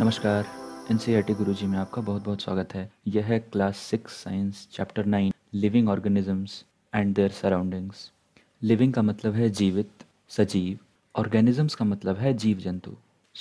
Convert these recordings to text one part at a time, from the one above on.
नमस्कार N C R e T Guru ji में आपका बहुत बहुत स्वागत है यह है class six science chapter nine living organisms and their surroundings living का मतलब है जीवित सजीव ऑर्गेनिजम्स का मतलब है जीव जंतु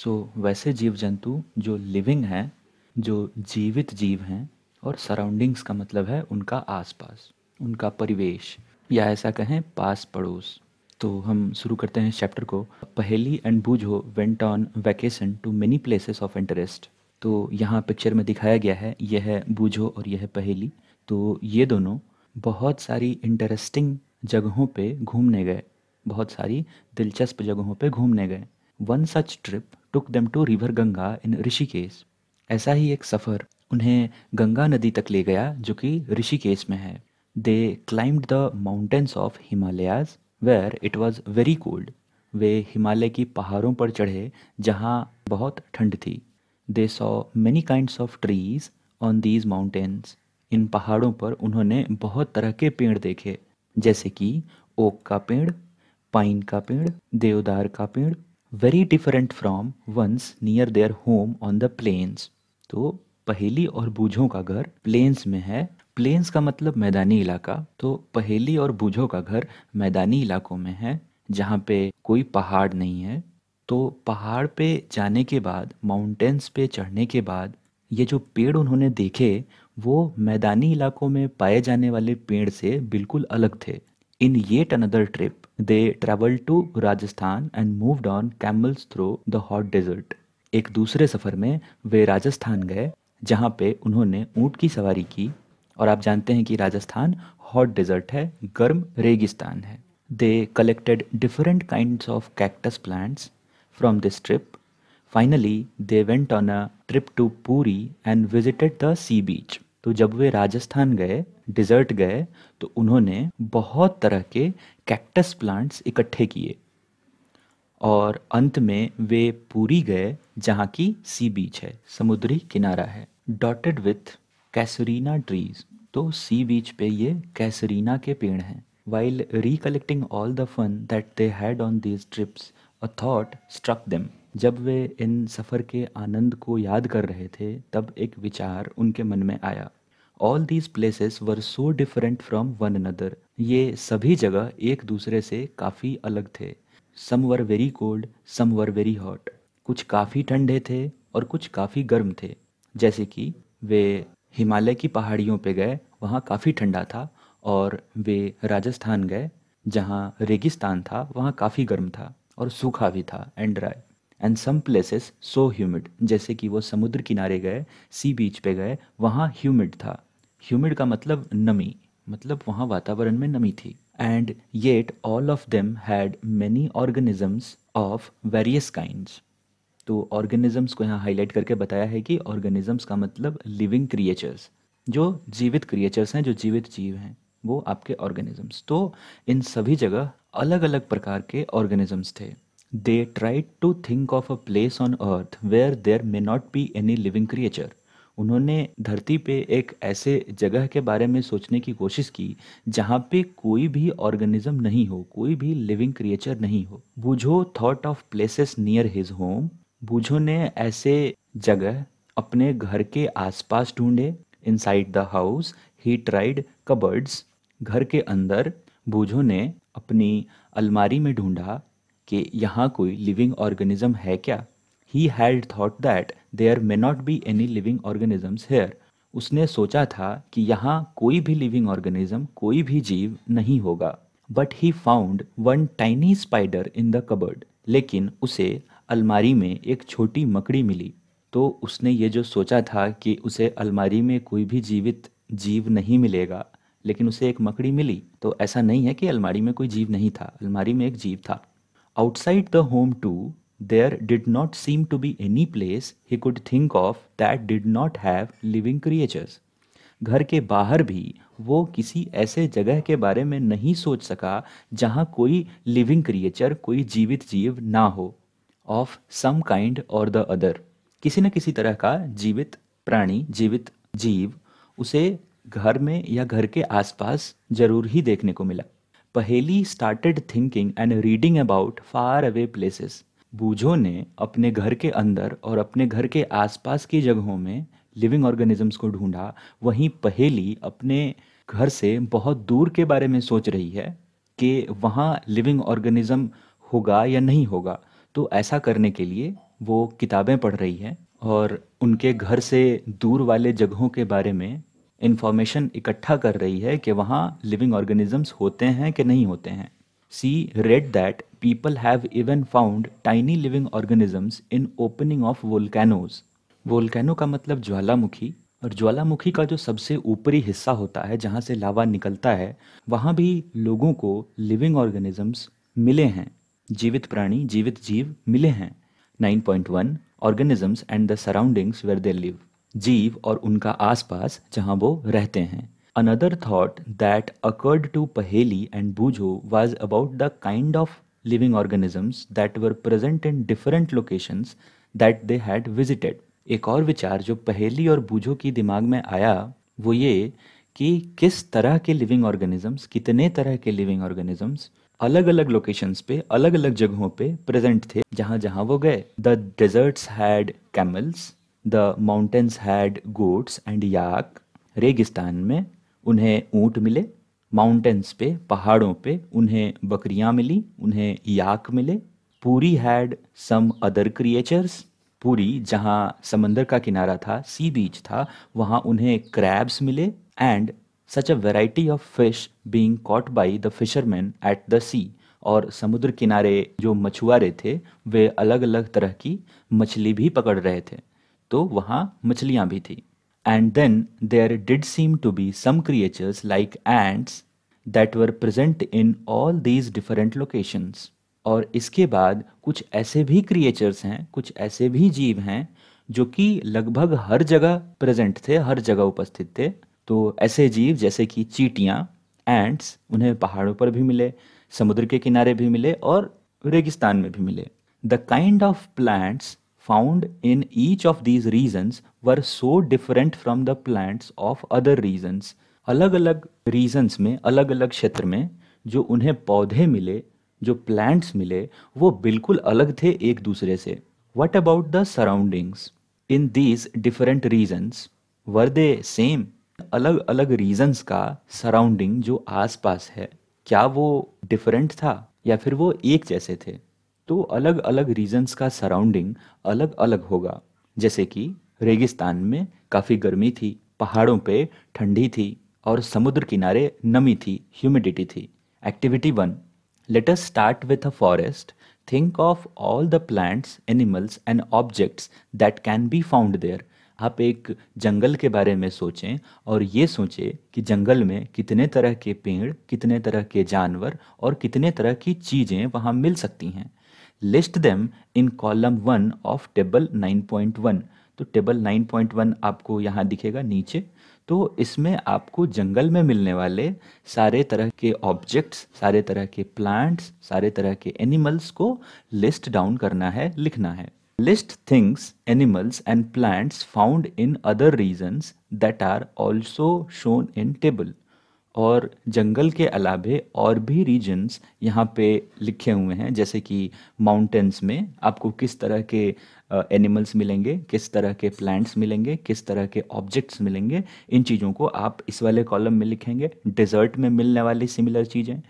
सो so, वैसे जीव जंतु जो लिविंग हैं जो जीवित जीव हैं और सराउंडिंग्स का मतलब है उनका आसपास उनका परिवेश या ऐसा कहें पास पड़ोस तो हम शुरू करते हैं चैप्टर को Paheli and Boojho went on vacation to many places of interest तो यहाँ पिक्चर में दिखाया गया है यह है बूझो और यह है पहेली तो ये दोनों बहुत सारी इंटरेस्टिंग जगहों पे घूमने गए बहुत सारी दिलचस्प जगहों पे घूमने गए one such trip took them to river Ganga in Rishikesh ऐसा ही एक सफ़र उन्हें गंगा नदी तक ले गया जो कि ऋषिकेश में है they climbed the mountains of Himalayas where it was very cold वे हिमालय की पहाड़ों पर चढ़े जहाँ बहुत ठंड थी they saw many kinds of trees on these mountains इन पहाड़ों पर उन्होंने बहुत तरह के पेड़ देखे जैसे कि ओक का पेड़ पाइन का पेड़ देवदार का पेड़ very different from ones near their home on the plains तो पहेली और बूझों का घर प्लेन्स में है प्लेन्स का मतलब मैदानी इलाका तो पहेली और बूझो का घर मैदानी इलाकों में है जहाँ पे कोई पहाड़ नहीं है तो पहाड़ पे जाने के बाद माउंटेन्स पे चढ़ने के बाद ये जो पेड़ उन्होंने देखे वो मैदानी इलाकों में पाए जाने वाले पेड़ से बिल्कुल अलग थे in yet another trip they travel to Rajasthan and moved on camels through the hot desert एक दूसरे सफ़र में वे राजस्थान गए जहाँ पे उन्होंने ऊँट की सवारी की और आप जानते हैं कि राजस्थान हॉट डेजर्ट है गर्म रेगिस्तान है they collected different kind of cactus plants from this trip finally they went on a trip to Puri and visited the sea beach तो जब वे राजस्थान गए डिजर्ट गए तो उन्होंने बहुत तरह के कैक्टस प्लांट्स इकट्ठे किए और अंत में वे पूरी गए जहाँ की सी बीच है समुद्री किनारा है डॉटेड विथ कैसरीना ट्रीज तो सी बीच पे ये कैसरीना के पेड़ हैं while recollecting all the fun that they had on these trips a thought struck them जब वे इन सफ़र के आनंद को याद कर रहे थे तब एक विचार उनके मन में आया all these places were so different from one another ये सभी जगह एक दूसरे से काफ़ी अलग थे some were very cold some were very hot कुछ काफ़ी ठंडे थे और कुछ काफ़ी गर्म थे जैसे कि वे हिमालय की पहाड़ियों पे गए वहाँ काफ़ी ठंडा था और वे राजस्थान गए जहाँ रेगिस्तान था वहाँ काफ़ी गर्म था और सूखा भी था and dry and some places so humid जैसे कि वो समुद्र किनारे गए सी बीच पे गए वहाँ ह्यूमिड था ह्यूमिड का मतलब नमी मतलब वहाँ वातावरण में नमी थी and yet all of them had many organisms of various kinds तो ऑर्गेनिजम्स को यहाँ हाईलाइट करके बताया है कि ऑर्गेनिजम्स का मतलब लिविंग क्रिएचर्स जो जीवित क्रिएचर्स हैं जो जीवित जीव हैं वो आपके ऑर्गेनिजम्स तो इन सभी जगह अलग अलग प्रकार के ऑर्गेनिजम्स थे they tried to think of a place on earth where there may not be any living creature उन्होंने धरती पे एक ऐसे जगह के बारे में सोचने की कोशिश की जहाँ पे कोई भी ऑर्गेनिज्म नहीं हो कोई भी लिविंग क्रिएचर नहीं हो वो जो thought of places near his home Boojho ने ऐसे जगह अपने घर के आसपास ढूंढे inside the house he tried cupboards घर के अंदर बूझो ने अपनी अलमारी में ढूंढा कि यहाँ कोई लिविंग ऑर्गेनिज्म है क्या he had thought that there may not be any living organisms here उसने सोचा था कि यहाँ कोई भी लिविंग ऑर्गेनिज्म कोई भी जीव नहीं होगा but he found one tiny spider in the cupboard लेकिन उसे अलमारी में एक छोटी मकड़ी मिली तो उसने ये जो सोचा था कि उसे अलमारी में कोई भी जीवित जीव नहीं मिलेगा लेकिन उसे एक मकड़ी मिली तो ऐसा नहीं है कि अलमारी में कोई जीव नहीं था अलमारी में एक जीव था outside the home too there did not seem to be any place he could think of that did not have living creatures घर के बाहर भी वो किसी ऐसे जगह के बारे में नहीं सोच सका जहाँ कोई लिविंग क्रिएचर कोई जीवित जीव ना हो of some kind or the other किसी न किसी तरह का जीवित प्राणी जीवित जीव उसे घर में या घर के आसपास जरूर ही देखने को मिला Paheli started thinking and reading about far away places Boojho ने अपने घर के अंदर और अपने घर के आसपास की जगहों में लिविंग ऑर्गेनिजम्स को ढूंढा वहीं पहेली अपने घर से बहुत दूर के बारे में सोच रही है कि वहाँ लिविंग ऑर्गेनिज्म होगा या नहीं होगा तो ऐसा करने के लिए वो किताबें पढ़ रही है और उनके घर से दूर वाले जगहों के बारे में इन्फॉर्मेशन इकट्ठा कर रही है कि वहाँ लिविंग ऑर्गेनिजम्स होते हैं कि नहीं होते हैं she read that people have even found tiny living organisms in opening of volcanoes volcano का मतलब ज्वालामुखी और ज्वालामुखी का जो सबसे ऊपरी हिस्सा होता है जहाँ से लावा निकलता है वहाँ भी लोगों को लिविंग ऑर्गेनिजम्स मिले हैं जीवित प्राणी जीवित जीव मिले हैं 9.1 organisms and the surroundings where they live जीव और उनका आसपास जहां वो रहते हैं another thought that occurred to Paheli and Boojho was about the kind of living organisms that were present in different locations that they had visited एक और विचार जो पहेली और बूझो की दिमाग में आया वो ये कि किस तरह के लिविंग ऑर्गेनिजम्स कितने तरह के लिविंग ऑर्गेनिजम्स अलग अलग लोकेशंस पे अलग अलग जगहों पे प्रेजेंट थे जहाँ जहाँ वो गए the deserts had camels the mountains had goats and yak रेगिस्तान में उन्हें ऊंट मिले माउंटेन्स पे पहाड़ों पे उन्हें बकरियाँ मिली उन्हें याक मिले पूरी हैड सम अदर क्रिएचर्स पूरी जहाँ समंदर का किनारा था सी बीच था वहाँ उन्हें क्रैब्स मिले and such a variety of fish being caught by the fisherman at the sea और समुद्र किनारे जो मछुआरे थे वे अलग अलग तरह की मछली भी पकड़ रहे थे तो वहाँ मछलियाँ भी थी and then there did seem to be some creatures like ants that were present in all these different locations और इसके बाद कुछ ऐसे भी क्रिएचर्स हैं कुछ ऐसे भी जीव हैं जो कि लगभग हर जगह प्रेजेंट थे हर जगह उपस्थित थे तो ऐसे जीव जैसे कि चीटियाँ एंट्स उन्हें पहाड़ों पर भी मिले समुद्र के किनारे भी मिले और रेगिस्तान में भी मिले the kind of plants found in each of these regions were so different from the plants of other regions अलग अलग रीजन्स में अलग अलग क्षेत्र में जो उन्हें पौधे मिले जो प्लांट्स मिले वो बिल्कुल अलग थे एक दूसरे से what about the surroundings in these different regions were they same अलग अलग रीजंस का सराउंडिंग जो आसपास है क्या वो डिफरेंट था या फिर वो एक जैसे थे तो अलग अलग रीजंस का सराउंडिंग अलग अलग होगा जैसे कि रेगिस्तान में काफ़ी गर्मी थी पहाड़ों पे ठंडी थी और समुद्र किनारे नमी थी ह्यूमिडिटी थी activity one let us start with a forest think of all the plants animals and objects that can be found there आप एक जंगल के बारे में सोचें और ये सोचें कि जंगल में कितने तरह के पेड़ कितने तरह के जानवर और कितने तरह की चीज़ें वहाँ मिल सकती हैं list them in column one of table 9.1 तो टेबल 9.1 आपको यहाँ दिखेगा नीचे तो इसमें आपको जंगल में मिलने वाले सारे तरह के ऑब्जेक्ट्स सारे तरह के प्लांट्स सारे तरह के एनिमल्स को लिस्ट डाउन करना है लिखना है List things, animals and plants found in other regions that are also shown in table. और जंगल के अलावे और भी रीजन्स यहाँ पे लिखे हुए हैं जैसे कि माउंटेंस में आपको किस तरह के एनिमल्स मिलेंगे किस तरह के प्लांट्स मिलेंगे किस तरह के ऑब्जेक्ट्स मिलेंगे इन चीज़ों को आप इस वाले कॉलम में लिखेंगे डिजर्ट में मिलने वाली सिमिलर चीज़ें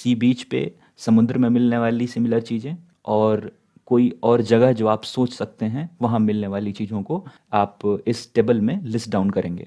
सी बीच पे समुद्र में मिलने वाली सिमिलर चीज़ें और कोई और जगह जो आप सोच सकते हैं वहां मिलने वाली चीज़ों को आप इस टेबल में लिस्ट डाउन करेंगे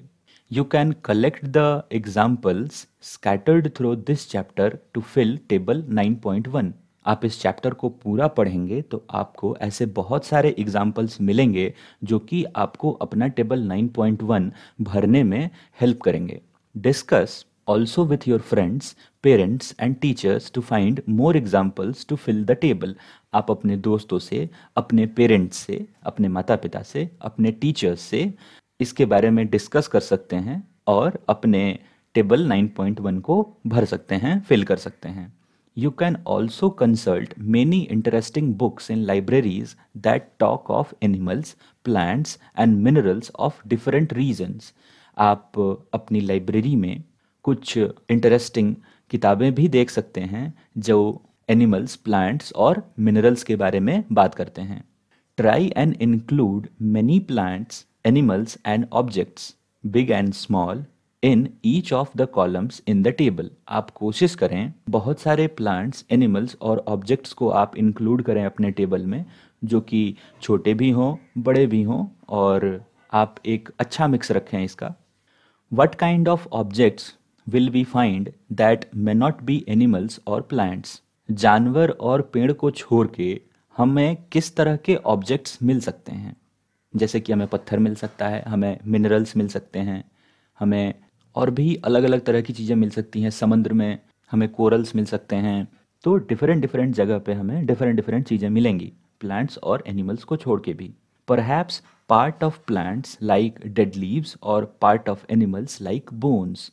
collect the examples scattered examples this chapter to fill table nine point 9.1. आप इस चैप्टर को पूरा पढ़ेंगे तो आपको ऐसे बहुत सारे एग्जाम्पल्स मिलेंगे जो कि आपको अपना टेबल 9.1 भरने में हेल्प करेंगे discuss also with your friends parents and teachers to find more examples to fill the table आप अपने दोस्तों से अपने पेरेंट्स से अपने माता पिता से अपने टीचर्स से इसके बारे में डिस्कस कर सकते हैं और अपने टेबल 9.1 को भर सकते हैं फिल कर सकते हैं you can also consult many interesting books in libraries that talk of animals plants and minerals of different regions आप अपनी लाइब्रेरी में कुछ इंटरेस्टिंग किताबें भी देख सकते हैं जो एनिमल्स प्लांट्स और मिनरल्स के बारे में बात करते हैं try and include many plants animals and objects big and small in each of the columns in the table आप कोशिश करें बहुत सारे प्लांट्स एनिमल्स और ऑब्जेक्ट्स को आप इंक्लूड करें अपने टेबल में जो कि छोटे भी हों बड़े भी हों और आप एक अच्छा मिक्स रखें इसका what kind of objects will be find that may not be animals or plants जानवर और पेड़ को छोड़ के हमें किस तरह के ऑब्जेक्ट्स मिल सकते हैं जैसे कि हमें पत्थर मिल सकता है हमें मिनरल्स मिल सकते हैं हमें और भी अलग अलग तरह की चीज़ें मिल सकती हैं समुद्र में हमें कोरल्स मिल सकते हैं तो डिफरेंट डिफरेंट जगह पे हमें डिफरेंट डिफरेंट चीज़ें मिलेंगी प्लांट्स और एनिमल्स को छोड़ के भी perhaps part of plants like dead leaves or part of animals like bones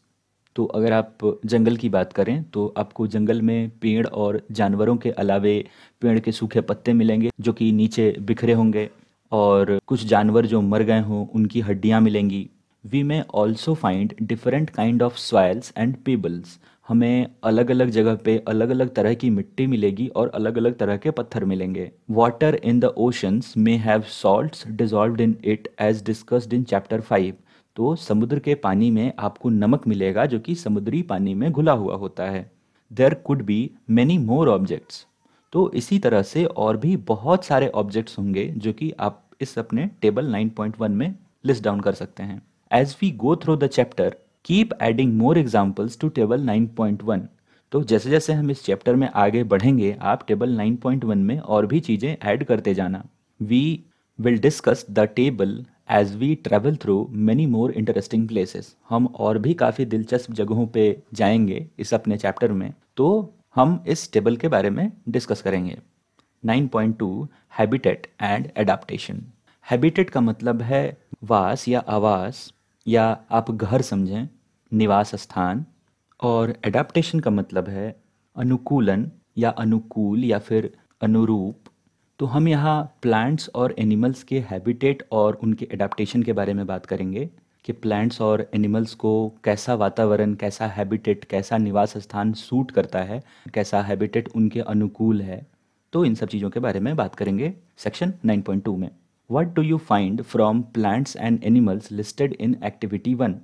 तो अगर आप जंगल की बात करें तो आपको जंगल में पेड़ और जानवरों के अलावे पेड़ के सूखे पत्ते मिलेंगे जो कि नीचे बिखरे होंगे और कुछ जानवर जो मर गए हों उनकी हड्डियाँ मिलेंगी we may also find different kind of soils and pebbles हमें अलग अलग जगह पे अलग अलग तरह की मिट्टी मिलेगी और अलग अलग तरह के पत्थर मिलेंगे water in the oceans may have salt dissolve in it as discussed in chapter five तो समुद्र के पानी में आपको नमक मिलेगा जो कि समुद्री पानी में घुला हुआ होता है there could be many more objects तो इसी तरह से और भी बहुत सारे ऑब्जेक्ट्स होंगे जो कि आप इस अपने टेबल 9.1 में लिस्ट डाउन कर सकते हैं as we go through the chapter keep adding more examples to table 9.1 तो जैसे जैसे हम इस चैप्टर में आगे बढ़ेंगे आप टेबल 9.1 में और भी चीज़ें ऐड करते जाना we will discuss the table as we travel through many more interesting places हम और भी काफ़ी दिलचस्प जगहों पे जाएंगे इस अपने चैप्टर में तो हम इस टेबल के बारे में डिस्कस करेंगे 9.2 हैबिटेट एंड एडाप्टेशन हैबिटेट का मतलब है वास या आवास या आप घर समझें निवास स्थान और एडाप्टेशन का मतलब है अनुकूलन या अनुकूल या फिर अनुरूप तो हम यहाँ प्लांट्स और एनिमल्स के हैबिटेट और उनके एडाप्टेशन के बारे में बात करेंगे कि प्लांट्स और एनिमल्स को कैसा वातावरण कैसा हैबिटेट कैसा निवास स्थान सूट करता है कैसा हैबिटेट उनके अनुकूल है तो इन सब चीज़ों के बारे में बात करेंगे सेक्शन 9.2 में what do you find from plants and animals listed in activity one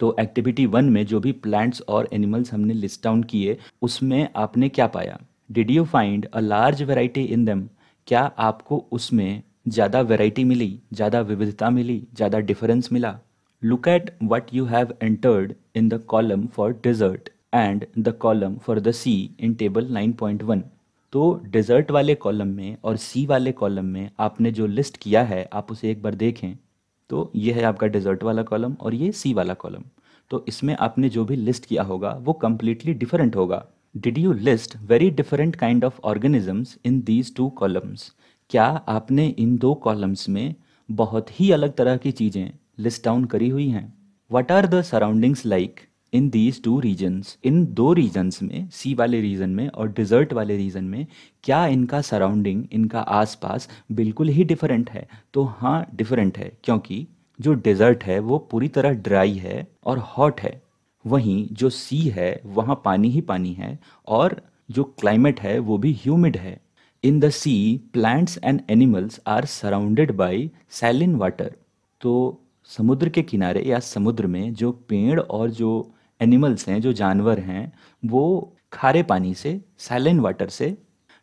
तो एक्टिविटी वन में जो भी प्लांट्स और एनिमल्स हमने लिस्ट डाउन किए उसमें आपने क्या पाया did you find a large variety in them क्या आपको उसमें ज़्यादा वेराइटी मिली ज़्यादा विविधता मिली ज़्यादा डिफरेंस मिला look at what you have entered in the column for desert and the column for the sea in table 9.1 तो डिज़र्ट वाले कॉलम में और सी वाले कॉलम में आपने जो लिस्ट किया है आप उसे एक बार देखें तो ये है आपका डिज़र्ट वाला कॉलम और ये सी वाला कॉलम तो इसमें आपने जो भी लिस्ट किया होगा वो कम्प्लीटली डिफरेंट होगा did you list very different kind of organisms in these two columns क्या आपने इन दो कॉलम्स में बहुत ही अलग तरह की चीज़ें लिस्ट डाउन करी हुई हैं what are the surroundings like in these two regions इन दो रीजन्स में सी वाले रीजन में और डिजर्ट वाले रीजन में क्या इनका सराउंडिंग इनका आसपास बिल्कुल ही डिफरेंट है तो हाँ डिफरेंट है क्योंकि जो डिज़र्ट है वो पूरी तरह ड्राई है और हॉट है वहीं जो सी है वहाँ पानी ही पानी है और जो क्लाइमेट है वो भी ह्यूमिड है in the sea plants and animals are surrounded by saline water तो समुद्र के किनारे या समुद्र में जो पेड़ और जो एनिमल्स हैं जो जानवर हैं वो खारे पानी से सैलिन वाटर से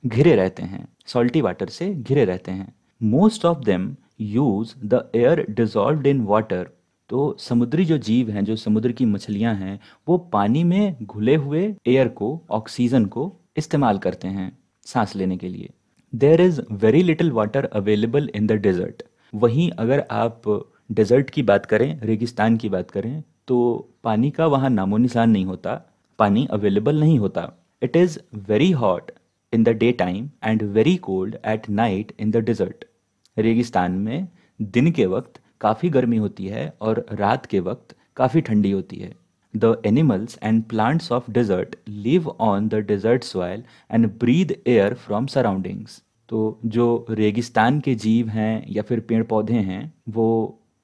घिरे रहते हैं सॉल्टी वाटर से घिरे रहते हैं most of them use the air dissolve in water तो समुद्री जो जीव हैं जो समुद्र की मछलियां हैं वो पानी में घुले हुए एयर को ऑक्सीजन को इस्तेमाल करते हैं सांस लेने के लिए there is very little water available in the desert वहीं अगर आप डेजर्ट की बात करें रेगिस्तान की बात करें तो पानी का वहाँ नामो निशान नहीं होता पानी अवेलेबल नहीं होता it is very hot in the day time and very cold at night in the desert रेगिस्तान में दिन के वक्त काफ़ी गर्मी होती है और रात के वक्त काफ़ी ठंडी होती है the animals and plants of desert live on the desert soil and breathe air from surroundings तो जो रेगिस्तान के जीव हैं या फिर पेड़ पौधे हैं वो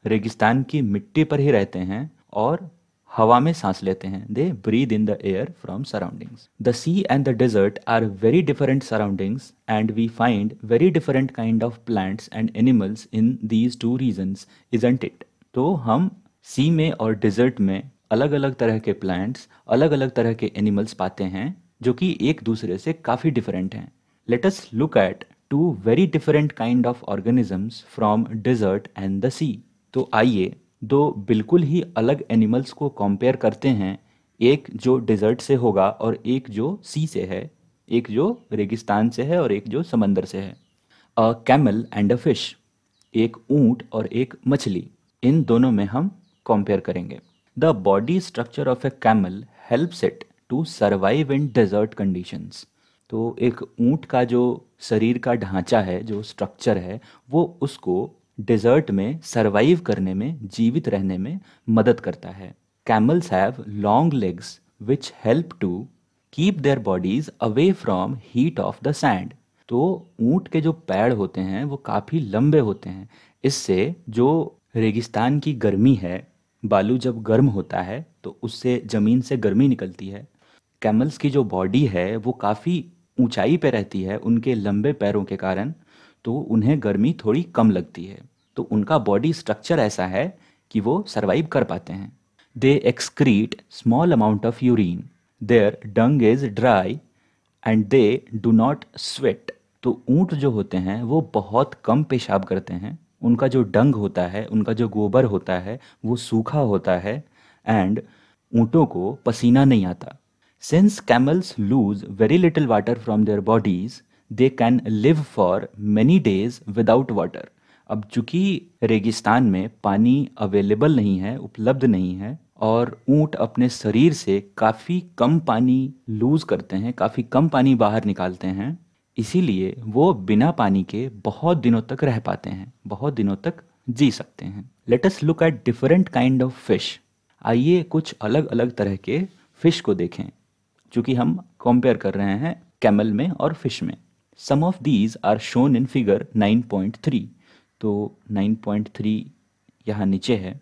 रेगिस्तान की मिट्टी पर ही रहते हैं और हवा में सांस लेते हैं they breathe in the air from surroundings the sea and the desert are very different surroundings and we find very different kind of plants and animals in these two region isn't it तो हम सी में और dessert में अलग अलग तरह के plants अलग अलग तरह के एनिमल्स पाते हैं जो कि एक दूसरे से काफ़ी डिफरेंट हैं let's look at two very different kind of organisms from desert and the sea तो आइए दो बिल्कुल ही अलग एनिमल्स को कंपेयर करते हैं एक जो डेजर्ट से होगा और एक जो सी से है एक जो रेगिस्तान से है और एक जो समंदर से है a camel and a fish एक ऊंट और एक मछली इन दोनों में हम कंपेयर करेंगे the body structure of a camel helps it to survive in desert conditions तो एक ऊँट का जो शरीर का ढांचा है जो स्ट्रक्चर है वो उसको डेजर्ट में सरवाइव करने में जीवित रहने में मदद करता है camels have long legs which help to keep their bodies away from heat of the sand तो ऊँट के जो पैर होते हैं वो काफ़ी लंबे होते हैं इससे जो रेगिस्तान की गर्मी है बालू जब गर्म होता है तो उससे ज़मीन से गर्मी निकलती है कैमल्स की जो बॉडी है वो काफ़ी ऊंचाई पे रहती है उनके लंबे पैरों के कारण तो उन्हें गर्मी थोड़ी कम लगती है तो उनका बॉडी स्ट्रक्चर ऐसा है कि वो सर्वाइव कर पाते हैं they excrete small amount of urine their dung is dry and they do not sweat तो ऊँट जो होते हैं वो बहुत कम पेशाब करते हैं उनका जो डंग होता है उनका जो गोबर होता है वो सूखा होता है एंड ऊँटों को पसीना नहीं आता since camels lose very little water from their bodies they can live for many days without water अब चूंकि रेगिस्तान में पानी अवेलेबल नहीं है उपलब्ध नहीं है और ऊंट अपने शरीर से काफ़ी कम पानी लूज करते हैं काफ़ी कम पानी बाहर निकालते हैं इसीलिए वो बिना पानी के बहुत दिनों तक रह पाते हैं बहुत दिनों तक जी सकते हैं let's look at different kind of fish आइए कुछ अलग अलग तरह के फिश को देखें चूंकि हम कंपेयर कर रहे हैं कैमल में और फिश में some of these are shown in figure 9.3 तो 9.3 यहाँ नीचे है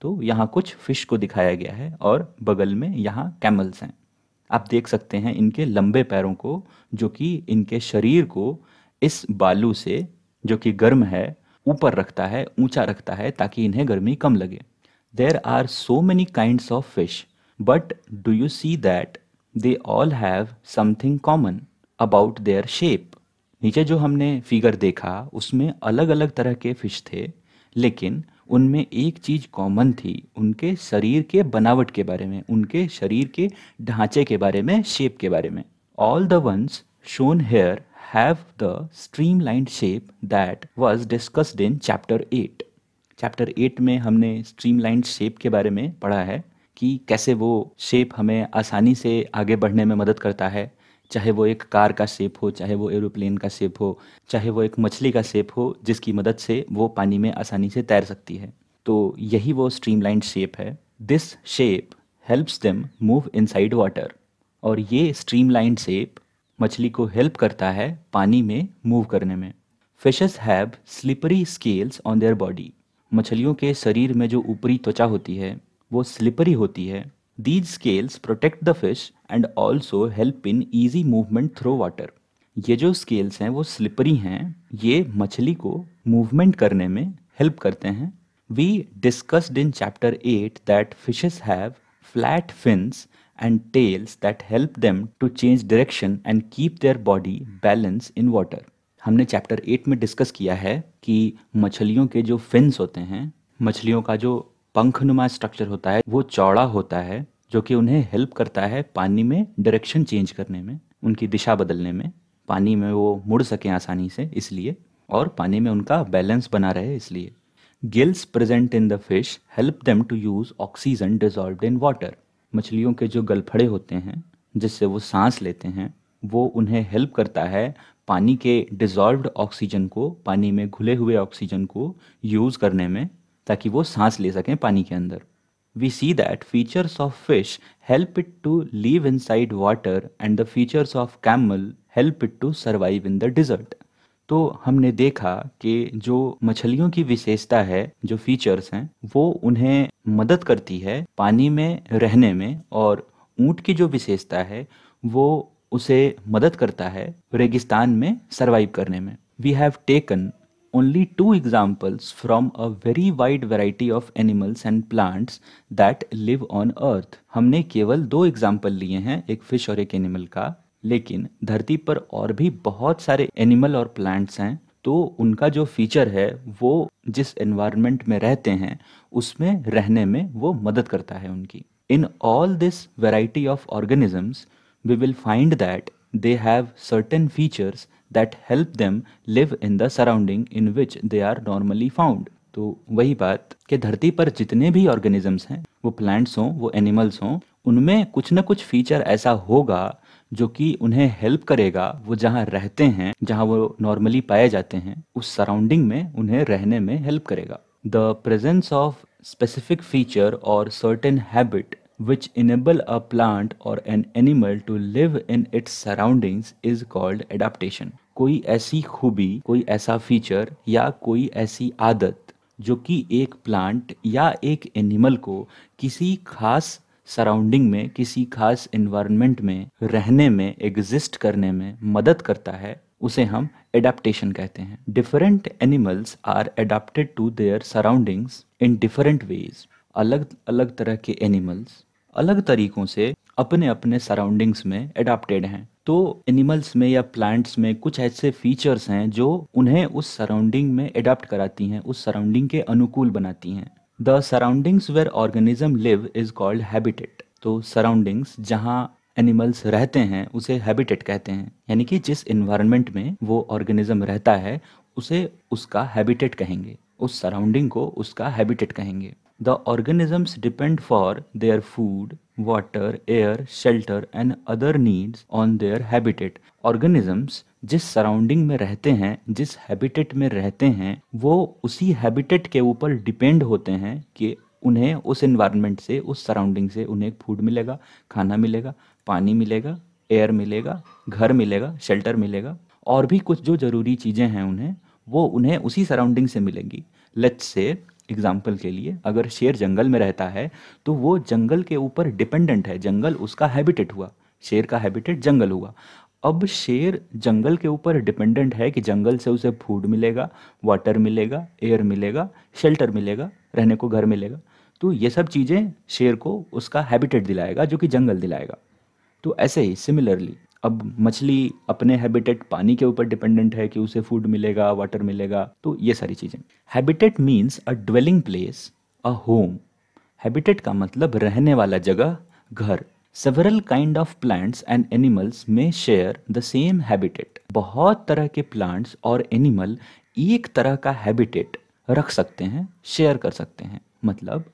तो यहाँ कुछ फिश को दिखाया गया है और बगल में यहाँ कैमल्स हैं आप देख सकते हैं इनके लंबे पैरों को जो कि इनके शरीर को इस बालू से जो कि गर्म है ऊपर रखता है ऊंचा रखता है ताकि इन्हें गर्मी कम लगे there are so many kind of fish but do you see that they all have something common about their shape नीचे जो हमने फिगर देखा उसमें अलग अलग तरह के फिश थे लेकिन उनमें एक चीज़ कॉमन थी उनके शरीर के बनावट के बारे में उनके शरीर के ढांचे के बारे में शेप के बारे में all the ones shown here have the streamline shape that was discussed in chapter eight chapter eight में हमने स्ट्रीम लाइन शेप के बारे में पढ़ा है कि कैसे वो शेप हमें आसानी से आगे बढ़ने में मदद करता है चाहे वो एक कार का शेप हो चाहे वो एरोप्लेन का शेप हो चाहे वो एक मछली का शेप हो जिसकी मदद से वो पानी में आसानी से तैर सकती है तो यही वो स्ट्रीमलाइन शेप है this shape helps them move inside water और ये स्ट्रीमलाइन शेप मछली को हेल्प करता है पानी में मूव करने में fishes have slippery scales on their body मछलियों के शरीर में जो ऊपरी त्वचा होती है वो स्लिपरी होती है These scales protect the fish and also help in easy movement through water. ये जो scales हैं वो slippery हैं ये मछली को movement करने में help करते हैं We discussed in chapter eight that fishes have flat fins and tails that help them to change direction and keep their body balance in water. हमने chapter एट में discuss किया है कि मछलियों के जो fins होते हैं मछलियों का जो पंखनुमा स्ट्रक्चर होता है वो चौड़ा होता है जो कि उन्हें हेल्प करता है पानी में डायरेक्शन चेंज करने में उनकी दिशा बदलने में पानी में वो मुड़ सकें आसानी से इसलिए और पानी में उनका बैलेंस बना रहे इसलिए gills present in the fish help them to use oxygen dissolve in water मछलियों के जो गलफड़े होते हैं जिससे वो सांस लेते हैं वो उन्हें हेल्प करता है पानी के डिजॉल्व ऑक्सीजन को पानी में घुले हुए ऑक्सीजन को यूज़ करने में ताकि वो सांस ले सकें पानी के अंदर we see that features of fish help it to live inside water and the features of camel help it to survive in the desert. तो हमने देखा कि जो मछलियों की विशेषता है जो फीचर्स हैं वो उन्हें मदद करती है पानी में रहने में और ऊँट की जो विशेषता है वो उसे मदद करता है रेगिस्तान में सर्वाइव करने में we have taken only two examples from a very wide variety of animals and plants that live on earth हमने केवल दो एग्जाम्पल लिए हैं एक फिश और एक एनिमल का लेकिन धरती पर और भी बहुत सारे एनिमल और प्लांट्स हैं तो उनका जो फीचर है वो जिस एनवायरनमेंट में रहते हैं उसमें रहने में वो मदद करता है उनकी in all this variety of organisms we will find that they have certain features that help them live in the surrounding in which they are normally found तो वही बात कि धरती पर जितने भी ऑर्गेनिजम्स हैं वो प्लांट्स हों वो एनिमल्स हों उनमें कुछ ना कुछ फीचर ऐसा होगा जो कि उन्हें हेल्प करेगा वो जहाँ रहते हैं जहाँ वो नॉर्मली पाए जाते हैं उस सराउंडिंग में उन्हें रहने में हेल्प करेगा the presence of specific feature or certain habit which enable a plant or an animal to live in its surroundings is called adaptation कोई ऐसी खूबी कोई ऐसा फीचर या कोई ऐसी आदत जो कि एक प्लांट या एक एनिमल को किसी खास सराउंडिंग में किसी खास इन्वायरमेंट में रहने में एग्जिस्ट करने में मदद करता है उसे हम एडाप्टेशन कहते हैं different animals are adapted to their surroundings in different ways अलग अलग तरह के एनिमल्स अलग तरीक़ों से अपने अपने सराउंडिंग्स में एडाप्टेड हैं तो एनिमल्स में या प्लांट्स में कुछ ऐसे फीचर्स हैं जो उन्हें उस सराउंडिंग में अडाप्ट कराती हैं उस सराउंडिंग के अनुकूल बनाती हैं the surroundings where organism live is called habitat तो सराउंडिंग्स जहाँ एनिमल्स रहते हैं उसे हैबिटेट कहते हैं यानी कि जिस इन्वायरमेंट में वो ऑर्गेनिज्म रहता है उसे उसका हैबिटेट कहेंगे उस सराउंडिंग को उसका हैबिटेट कहेंगे the organisms depend for their food water air shelter and other needs on their habitat organisms जिस सराउंडिंग में रहते हैं जिस हैबिटेट में रहते हैं वो उसी हैबिटेट के ऊपर डिपेंड होते हैं कि उन्हें उस इन्वायरमेंट से उस सराउंडिंग से उन्हें फूड मिलेगा खाना मिलेगा पानी मिलेगा एयर मिलेगा घर मिलेगा शेल्टर मिलेगा और भी कुछ जो ज़रूरी चीज़ें हैं उन्हें वो उन्हें उसी सराउंडिंग से मिलेंगी लेट्स से एग्जाम्पल के लिए अगर शेर जंगल में रहता है तो वो जंगल के ऊपर डिपेंडेंट है जंगल उसका हैबिटेट हुआ शेर का हैबिटेट जंगल हुआ अब शेर जंगल के ऊपर डिपेंडेंट है कि जंगल से उसे फूड मिलेगा वाटर मिलेगा एयर मिलेगा शेल्टर मिलेगा रहने को घर मिलेगा तो ये सब चीज़ें शेर को उसका हैबिटेट दिलाएगा जो कि जंगल दिलाएगा तो ऐसे ही सिमिलरली अब मछली अपने हैबिटेट पानी के ऊपर डिपेंडेंट है कि उसे फूड मिलेगा वाटर मिलेगा तो ये सारी चीज़ें habitat means a dwelling place a home habitat का मतलब रहने वाला जगह घर several kind of plants and animals may share the same habitat बहुत तरह के प्लांट्स और एनिमल एक तरह का हैबिटेट रख सकते हैं शेयर कर सकते हैं मतलब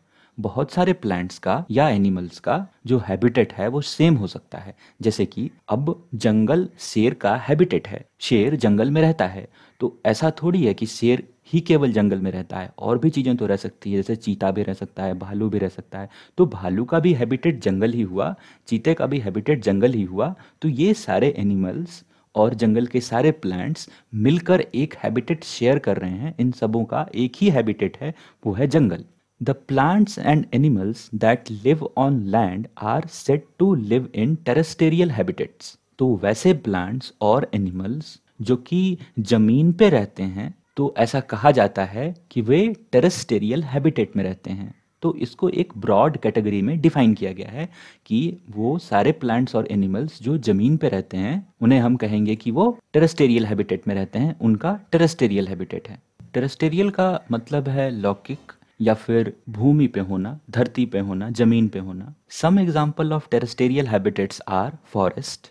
बहुत सारे प्लांट्स का या एनिमल्स का जो हैबिटेट है वो सेम हो सकता है जैसे कि अब जंगल शेर का हैबिटेट है शेर जंगल में रहता है तो ऐसा थोड़ी है कि शेर ही केवल जंगल में रहता है और भी चीज़ें तो रह सकती है जैसे चीता भी रह सकता है भालू भी रह सकता है तो भालू का भी हैबिटेट जंगल ही हुआ चीते का भी हैबिटेट जंगल ही हुआ तो ये सारे एनिमल्स और जंगल के सारे प्लांट्स मिलकर एक हैबिटेट शेयर कर रहे हैं इन सबों का एक ही हैबिटेट है वो है जंगल The plants and animals that live on land are said to live in terrestrial habitats. तो वैसे प्लांट्स और एनिमल्स जो कि जमीन पे रहते हैं तो ऐसा कहा जाता है कि वे टेरेस्टेरियल हैबिटेट में रहते हैं तो इसको एक ब्रॉड कैटेगरी में डिफाइन किया गया है कि वो सारे प्लांट्स और एनिमल्स जो ज़मीन पे रहते हैं उन्हें हम कहेंगे कि वो टेरेस्टेरियल हैबिटेट में रहते हैं उनका टेरेस्टेरियल हैबिटेट है टेरेस्टेरियल का मतलब है लौकिक या फिर भूमि पे होना धरती पे होना जमीन पे होना some example of terrestrial habitats are forest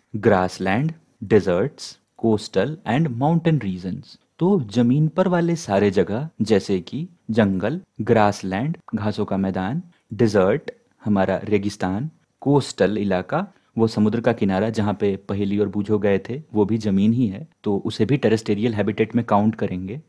land deserts coastal and mountain region तो जमीन पर वाले सारे जगह जैसे कि जंगल ग्रासलैंड घासों का मैदान डिजर्ट हमारा रेगिस्तान कोस्टल इलाका वो समुद्र का किनारा जहाँ पे पहेली और बूझो गए थे वो भी जमीन ही है तो उसे भी टेरेस्टेरियल हैबिटेट में काउंट करेंगे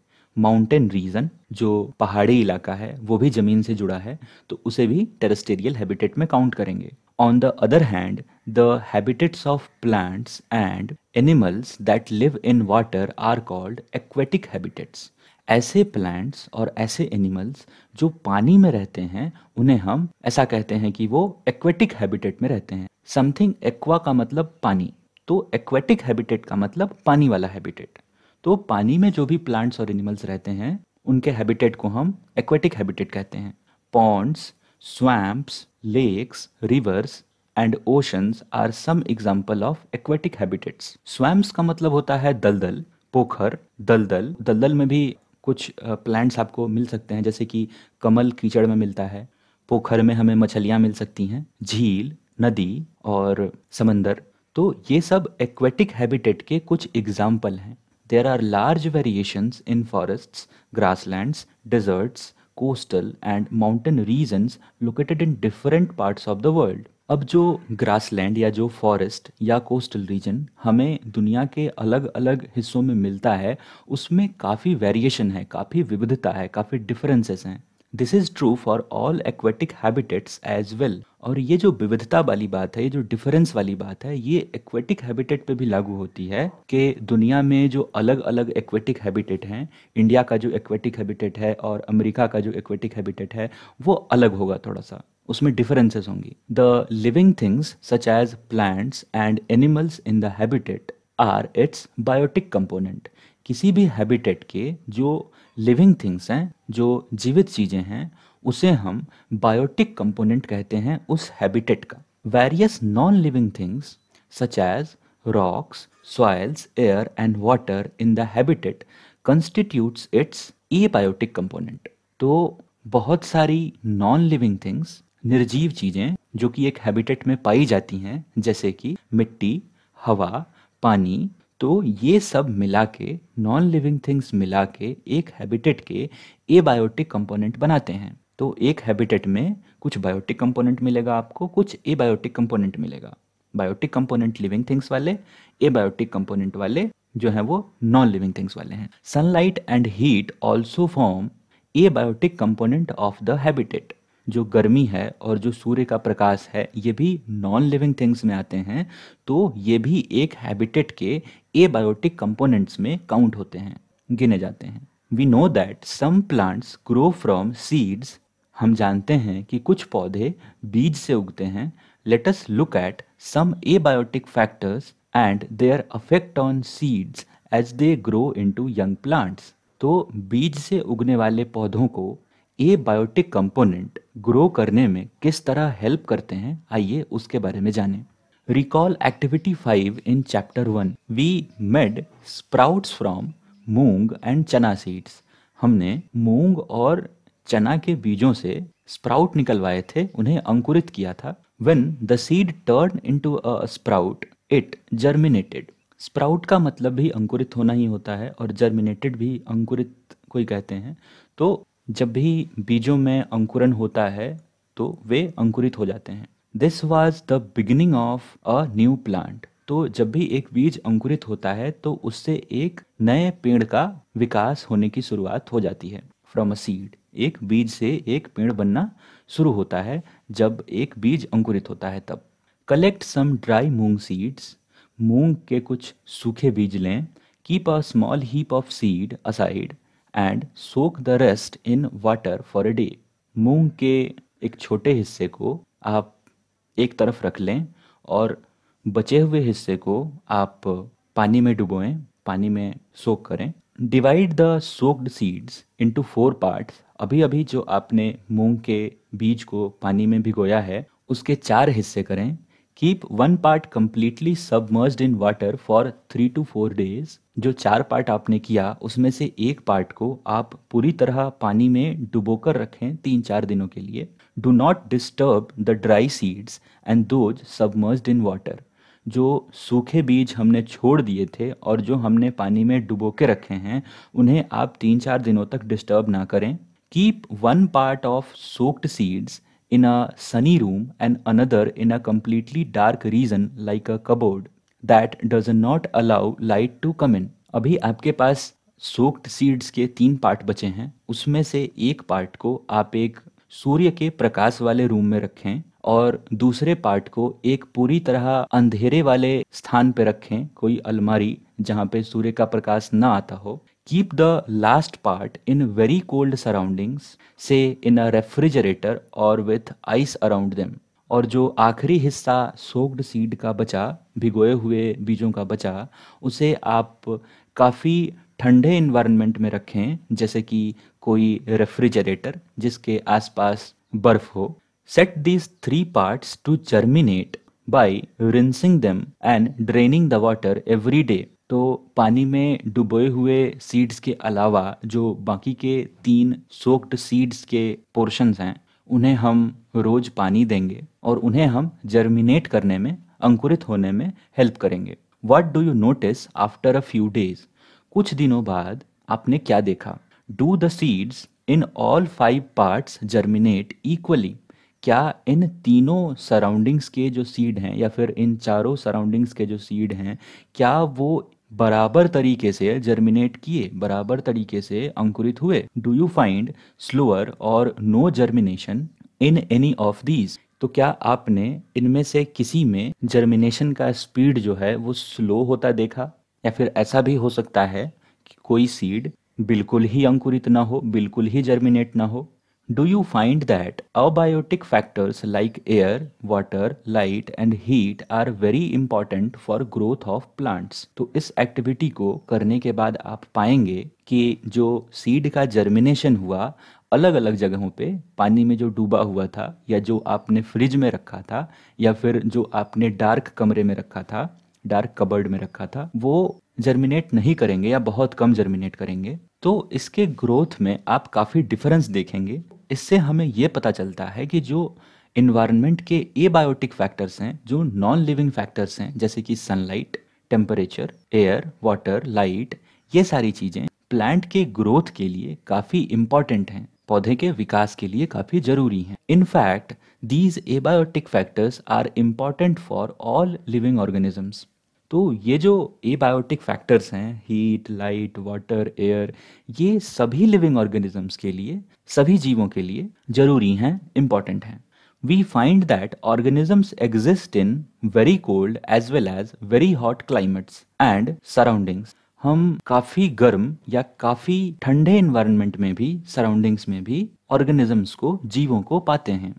माउंटेन रीजन जो पहाड़ी इलाका है वो भी ज़मीन से जुड़ा है तो उसे भी टेरेस्टेरियल हैबिटेट में काउंट करेंगे on the other hand the habitats of plants and animals that live in water are called aquatic habitats ऐसे प्लांट्स और ऐसे एनिमल्स जो पानी में रहते हैं उन्हें हम ऐसा कहते हैं कि वो एक्वेटिक हैबिटेट में रहते हैं समथिंग एक्वा का मतलब पानी तो एक्वेटिक हैबिटेट का मतलब पानी वाला हैबिटेट तो पानी में जो भी प्लांट्स और एनिमल्स रहते हैं उनके हैबिटेट को हम एक्वेटिक हैबिटेट कहते हैं ponds swamps lakes rivers and oceans are some example of aquatic habitats swamps का मतलब होता है दलदल पोखर दलदल दलदल में भी कुछ प्लांट्स आपको मिल सकते हैं जैसे कि कमल कीचड़ में मिलता है पोखर में हमें मछलियाँ मिल सकती हैं झील नदी और समंदर तो ये सब एक्वेटिक हैबिटेट के कुछ एग्जाम्पल हैं there are large variations in forests, grasslands, deserts, coastal and mountain regions located in different parts of the world. अब जो ग्रासलैंड या जो फॉरेस्ट या कोस्टल रीजन हमें दुनिया के अलग अलग हिस्सों में मिलता है उसमें काफ़ी वेरिएशन है काफ़ी विविधता है काफ़ी डिफरेंसेस हैं this is true for all aquatic habitats as well और ये जो विविधता वाली बात है ये जो डिफरेंस वाली बात है ये एक्वेटिक हैबिटेट पे भी लागू होती है कि दुनिया में जो अलग अलग एक्वेटिक हैबिटेट हैं इंडिया का जो एक्वेटिक हैबिटेट है और अमेरिका का जो एक्वेटिक हैबिटेट है वो अलग होगा थोड़ा सा उसमें डिफरेंसेस होंगी the living things such as plants and animals in the habitat are its biotic component किसी भी हैबिटेट के जो लिविंग थिंग्स हैं जो जीवित चीज़ें हैं उसे हम बायोटिक कंपोनेंट कहते हैं उस हैबिटेट का various non living things such as rocks soils air and water in the habitat constitutes its abiotic component तो बहुत सारी नॉन लिविंग थिंग्स निर्जीव चीज़ें जो कि एक हैबिटेट में पाई जाती हैं जैसे कि मिट्टी हवा पानी तो ये सब मिला के नॉन लिविंग थिंग्स मिला के एक हैबिटेट के एबायोटिक कंपोनेंट बनाते हैं तो एक हैबिटेट में कुछ बायोटिक कंपोनेंट मिलेगा आपको कुछ ए बायोटिक कंपोनेंट मिलेगा बायोटिक कंपोनेंट लिविंग थिंग्स वाले ए बायोटिक कंपोनेंट वाले जो हैं वो नॉन लिविंग थिंग्स वाले हैं sunlight and heat also form abiotic component of the habitat जो गर्मी है और जो सूर्य का प्रकाश है ये भी नॉन लिविंग थिंग्स में आते हैं तो ये भी एक हैबिटेट के ए बायोटिक कंपोनेंट्स में काउंट होते हैं गिने जाते हैं we know that some plants grow from seeds हम जानते हैं कि कुछ पौधे बीज से उगते हैं let us look at some abiotic factors and their effect on seeds as they grow into young plants तो बीज से उगने वाले पौधों को ए बायोटिक कंपोनेंट ग्रो करने में किस तरह हेल्प करते हैं आइए उसके बारे में जानें recall activity five in chapter one we made sprouts from moong and chana seeds हमने मूंग और चना के बीजों से स्प्राउट निकलवाए थे उन्हें अंकुरित किया था when the seed turn into a sprout it germinated sprout का मतलब भी अंकुरित होना ही होता है और जर्मिनेटेड भी अंकुरित कोई कहते हैं तो जब भी बीजों में अंकुरन होता है तो वे अंकुरित हो जाते हैं this was the beginning of a new plant तो जब भी एक बीज अंकुरित होता है तो उससे एक नए पेड़ का विकास होने की शुरुआत हो जाती है फ्रॉम अ सीड एक बीज से एक पेड़ बनना शुरू होता है जब एक बीज अंकुरित होता है तब collect some dry moong seeds मूंग के कुछ सूखे बीज लें keep a small heap of seed aside and soak the rest in water for a day मूंग के एक छोटे हिस्से को आप एक तरफ रख लें और बचे हुए हिस्से को आप पानी में डुबोएं पानी में सोक करें divide the soaked seeds into four part अभी अभी जो आपने मूंग के बीज को पानी में भिगोया है उसके चार हिस्से करें keep one part completely submerge in water for three two four days जो चार पार्ट आपने किया उसमें से एक पार्ट को आप पूरी तरह पानी में डुबो कर रखें तीन चार दिनों के लिए do not disturb the dry seeds and those submerge in water जो सूखे बीज हमने छोड़ दिए थे और जो हमने पानी में डुबो के रखे हैं उन्हें आप तीन चार दिनों तक डिस्टर्ब ना करें keep one part of soaked seeds in a sunny room and another in a completely dark region like a cupboard that does not allow light to come in अभी आपके पास सोक्ड सीड्स के तीन part बचे हैं उसमें से एक part को आप एक सूर्य के प्रकाश वाले रूम में रखें और दूसरे पार्ट को एक पूरी तरह अंधेरे वाले स्थान पर रखें कोई अलमारी जहाँ पे सूर्य का प्रकाश ना आता हो keep the last part in very cold surroundings से in a refrigerator or with ice around them और जो आखिरी हिस्सा सोक्ड सीड का बचा भिगोए हुए बीजों का बचा उसे आप काफ़ी ठंडे इन्वायरमेंट में रखें जैसे कि कोई रेफ्रिजरेटर जिसके आसपास बर्फ़ हो Set these three parts to germinate by rinsing them and draining the water every day. तो पानी में डुबोए हुए सीड्स के अलावा जो बाकी के तीन सोक्ड सीड्स के पोर्शंस हैं उन्हें हम रोज पानी देंगे और उन्हें हम जर्मिनेट करने में अंकुरित होने में हेल्प करेंगे what do you notice after a few days कुछ दिनों बाद आपने क्या देखा do the seeds in all five parts germinate equally क्या इन तीनों सराउंडिंग्स के जो सीड हैं या फिर इन चारों सराउंडिंग्स के जो सीड हैं क्या वो बराबर तरीके से जर्मिनेट किए बराबर तरीके से अंकुरित हुए do you find slower or no germination in any of these तो क्या आपने इनमें से किसी में जर्मिनेशन का स्पीड जो है वो स्लो होता देखा या फिर ऐसा भी हो सकता है कि कोई सीड बिल्कुल ही अंकुरित ना हो बिल्कुल ही जर्मिनेट ना हो Do you find that abiotic factors like air, water, light and heat are very important for growth of plants? तो इस एक्टिविटी को करने के बाद आप पाएंगे कि जो सीड का जर्मिनेशन हुआ अलग अलग जगहों पे पानी में जो डूबा हुआ था या जो आपने फ्रिज में रखा था या फिर जो आपने डार्क कमरे में रखा था डार्क कबर्ड में रखा था वो जर्मिनेट नहीं करेंगे या बहुत कम जर्मिनेट करेंगे तो इसके ग्रोथ में आप काफ़ी डिफरेंस देखेंगे इससे हमें यह पता चलता है कि जो इन्वायरमेंट के ए बायोटिक फैक्टर्स हैं जो नॉन लिविंग फैक्टर्स हैं जैसे कि sunlight temperature air water light ये सारी चीज़ें प्लांट के ग्रोथ के लिए काफ़ी इंपॉर्टेंट हैं पौधे के विकास के लिए काफ़ी ज़रूरी हैं in fact these abiotic factors are important for all living organisms तो ये जो एबायोटिक फैक्टर्स हैं हीट लाइट वाटर एयर ये सभी लिविंग ऑर्गेनिजम्स के लिए सभी जीवों के लिए ज़रूरी हैं इम्पॉर्टेंट हैं we find that organisms exist in very cold as well as very hot climates and surroundings हम काफ़ी गर्म या काफ़ी ठंडे इन्वायरमेंट में भी सराउंडिंग्स में भी ऑर्गेनिजम्स को जीवों को पाते हैं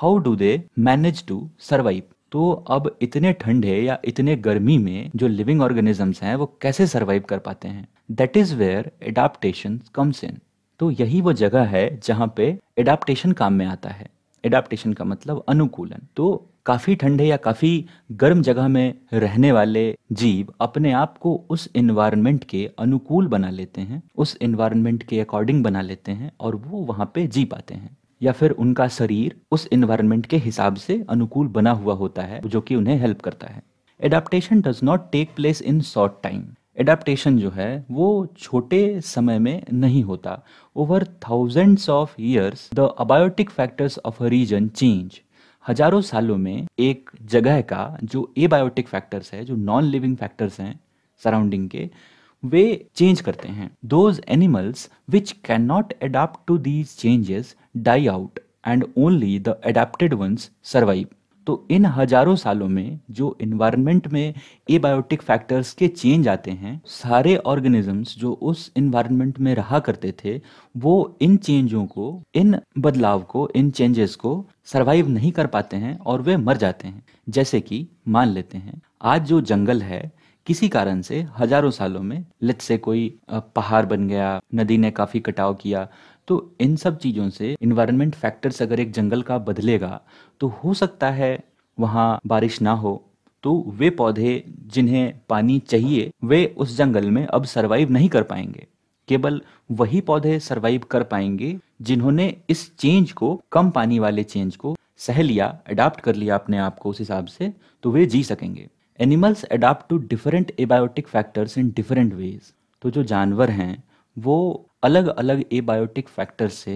how do they manage to survive तो अब इतने ठंडे या इतने गर्मी में जो लिविंग ऑर्गेनिजम्स हैं वो कैसे सर्वाइव कर पाते हैं that is where adaptation comes in तो यही वो जगह है जहाँ पे एडाप्टेशन काम में आता है एडाप्टेशन का मतलब अनुकूलन तो काफ़ी ठंडे या काफ़ी गर्म जगह में रहने वाले जीव अपने आप को उस इन्वायरमेंट के अनुकूल बना लेते हैं उस इन्वायरमेंट के अकॉर्डिंग बना लेते हैं और वो वहां पे जी पाते हैं या फिर उनका शरीर उस इन्वायरमेंट के हिसाब से अनुकूल बना हुआ होता है जो कि उन्हें हेल्प करता है adaptation does not take place in short time adaptation जो है वो छोटे समय में नहीं होता over thousands of years the abiotic factors of a region change हजारों सालों में एक जगह का जो एबायोटिक फैक्टर्स है जो नॉन लिविंग फैक्टर्स हैं सराउंडिंग के वे चेंज करते हैं those animals which can not adapt to these changes die out and only the adapted ones survive तो इन हजारों सालों में जो इन्वायरमेंट में एबायोटिक फैक्टर्स के चेंज आते हैं सारे ऑर्गेनिजम्स जो उस इन्वायरमेंट में रहा करते थे वो इन चेंजों को इन बदलाव को इन चेंजेस को सरवाइव नहीं कर पाते हैं और वे मर जाते हैं जैसे कि मान लेते हैं आज जो जंगल है किसी कारण से हजारों सालों में लत से कोई पहाड़ बन गया नदी ने काफ़ी कटाव किया तो इन सब चीज़ों से इन्वायरमेंट फैक्टर्स अगर एक जंगल का बदलेगा तो हो सकता है वहाँ बारिश ना हो तो वे पौधे जिन्हें पानी चाहिए वे उस जंगल में अब सरवाइव नहीं कर पाएंगे केवल वही पौधे सरवाइव कर पाएंगे जिन्होंने इस चेंज को कम पानी वाले चेंज को सह लिया अडाप्ट कर लिया अपने आप को उस हिसाब से तो वे जी सकेंगे animals adapt to different abiotic factors in different ways तो जो जानवर हैं वो अलग अलग एबायोटिक फैक्टर से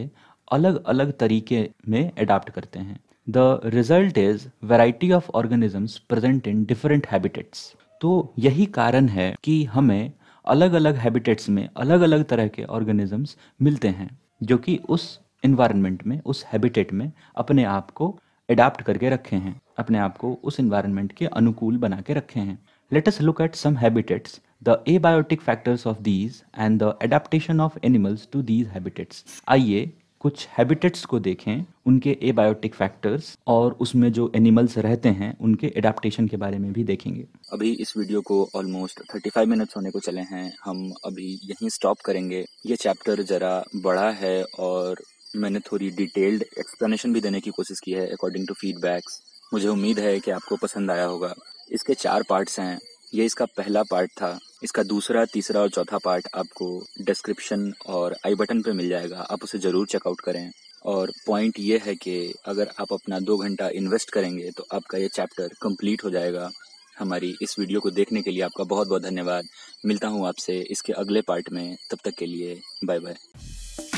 अलग अलग तरीके में अडाप्ट करते हैं the result is variety of organisms present in different habitats तो यही कारण है कि हमें अलग अलग हैबिटेट्स में अलग अलग तरह के ऑर्गेनिजम्स मिलते हैं जो कि उस इन्वायरमेंट में उस हैबिटेट में अपने आप को अडाप्ट करके रखे हैं अपने आप को उस इन्वायरमेंट के अनुकूल बना के रखे हैं let us look at some habitats the abiotic factors of these and the adaptation of animals to these habitats आइए कुछ हैबिटेट्स को देखें उनके एबायोटिक फैक्टर्स और उसमें जो एनिमल्स रहते हैं उनके एडाप्टेशन के बारे में भी देखेंगे अभी इस वीडियो को ऑलमोस्ट 35 मिनट्स होने को चले हैं हम अभी यहीं स्टॉप करेंगे ये चैप्टर जरा बड़ा है और मैंने थोड़ी डिटेल्ड एक्सप्लेनेशन भी देने की कोशिश की है अकॉर्डिंग टू फीडबैक्स मुझे उम्मीद है कि आपको पसंद आया होगा इसके चार पार्ट्स हैं ये इसका पहला पार्ट था इसका दूसरा तीसरा और चौथा पार्ट आपको डिस्क्रिप्शन और आई बटन पे मिल जाएगा आप उसे ज़रूर चेकआउट करें और पॉइंट ये है कि अगर आप अपना दो घंटा इन्वेस्ट करेंगे तो आपका ये चैप्टर कंप्लीट हो जाएगा हमारी इस वीडियो को देखने के लिए आपका बहुत बहुत धन्यवाद मिलता हूँ आपसे इसके अगले पार्ट में तब तक के लिए बाय बाय